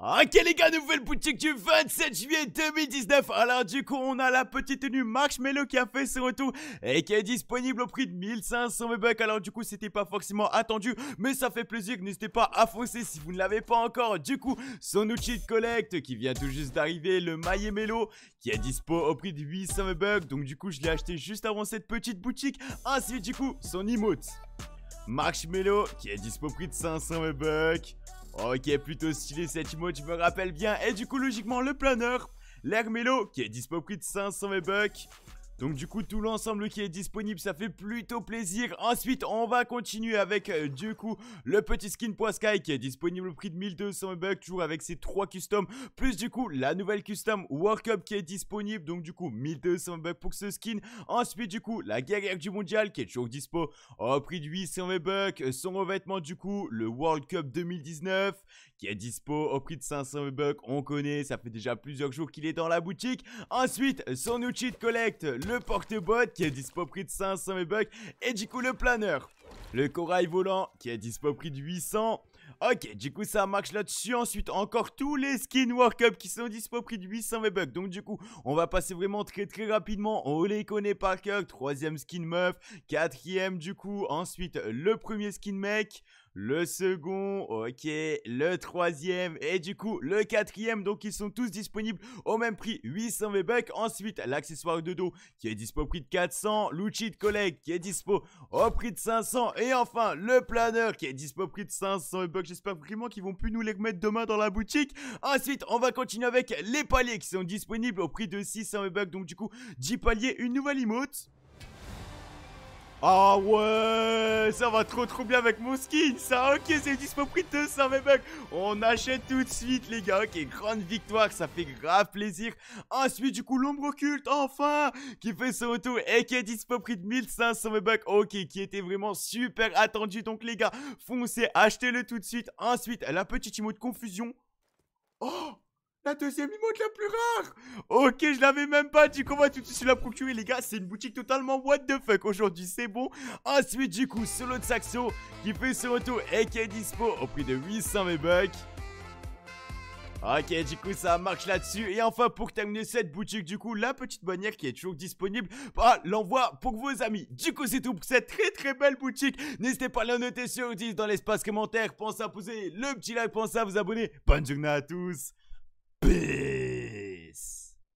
Ah, ok les gars, nouvelle boutique du 27 juillet 2019 Alors du coup, on a la petite tenue Marshmallow qui a fait son retour Et qui est disponible au prix de 1500 V-Bucks Alors du coup, c'était pas forcément attendu Mais ça fait plaisir, n'hésitez pas à foncer si vous ne l'avez pas encore Du coup, son outil de collecte qui vient tout juste d'arriver Le maillet Mello qui est dispo au prix de 800 V-Bucks Donc du coup, je l'ai acheté juste avant cette petite boutique Ainsi du coup, son emote Marshmallow qui est dispo au prix de 500 V-Bucks Ok, plutôt stylé cette emote, je me rappelle bien. Et du coup, logiquement, le planeur, mélo qui est dispo de 500 bucks donc du coup tout l'ensemble qui est disponible ça fait plutôt plaisir Ensuite on va continuer avec euh, du coup le petit skin Sky qui est disponible au prix de 1200 bucks Toujours avec ses trois customs plus du coup la nouvelle custom Cup qui est disponible Donc du coup 1200 bucks pour ce skin Ensuite du coup la guerrière du mondial qui est toujours dispo au prix de 800 bucks Son revêtement du coup le World Cup 2019 qui est dispo au prix de 500 bucks On connaît ça fait déjà plusieurs jours qu'il est dans la boutique Ensuite son outil de collecte le porte-bot qui est dispo prix de 500 V-Bucks et du coup le planeur. Le corail volant qui est dispo prix de 800. Ok, du coup ça marche là-dessus. Ensuite, encore tous les skins workup qui sont dispo prix de 800 v Donc du coup, on va passer vraiment très très rapidement. On les connaît par cœur. Troisième skin meuf, quatrième du coup. Ensuite, le premier skin mec le second, ok, le troisième et du coup le quatrième. Donc ils sont tous disponibles au même prix, 800 V-Bucks. Ensuite, l'accessoire de dos qui est dispo au prix de 400, l'outil de collègue qui est dispo au prix de 500 et enfin le planeur qui est dispo au prix de 500 V-Bucks. J'espère vraiment qu'ils vont plus nous les mettre demain dans la boutique. Ensuite, on va continuer avec les paliers qui sont disponibles au prix de 600 V-Bucks. Donc du coup, 10 paliers, une nouvelle emote. Ah ouais, ça va trop trop bien avec mon skin, ça. Ok, c'est dispo prix de 200 bucks. On achète tout de suite, les gars. Ok, grande victoire, ça fait grave plaisir. Ensuite, du coup, l'ombre occulte, enfin, qui fait son retour et qui est dispo prix de 1500 bucks. Ok, qui était vraiment super attendu. Donc, les gars, foncez, achetez-le tout de suite. Ensuite, la petite de confusion. Oh la deuxième emote la plus rare Ok, je l'avais même pas coup on va tout de suite la procurer, les gars. C'est une boutique totalement what the fuck. Aujourd'hui, c'est bon. Ensuite, du coup, solo de Saxo qui fait ce retour et qui est dispo au prix de 800 V-Bucks. Ok, du coup, ça marche là-dessus. Et enfin, pour terminer cette boutique, du coup, la petite bannière qui est toujours disponible, Ah l'envoi pour vos amis. Du coup, c'est tout pour cette très très belle boutique. N'hésitez pas à la noter sur 10 dans l'espace commentaire. Pensez à poser le petit like, pensez à vous abonner. Bonne journée à tous. big.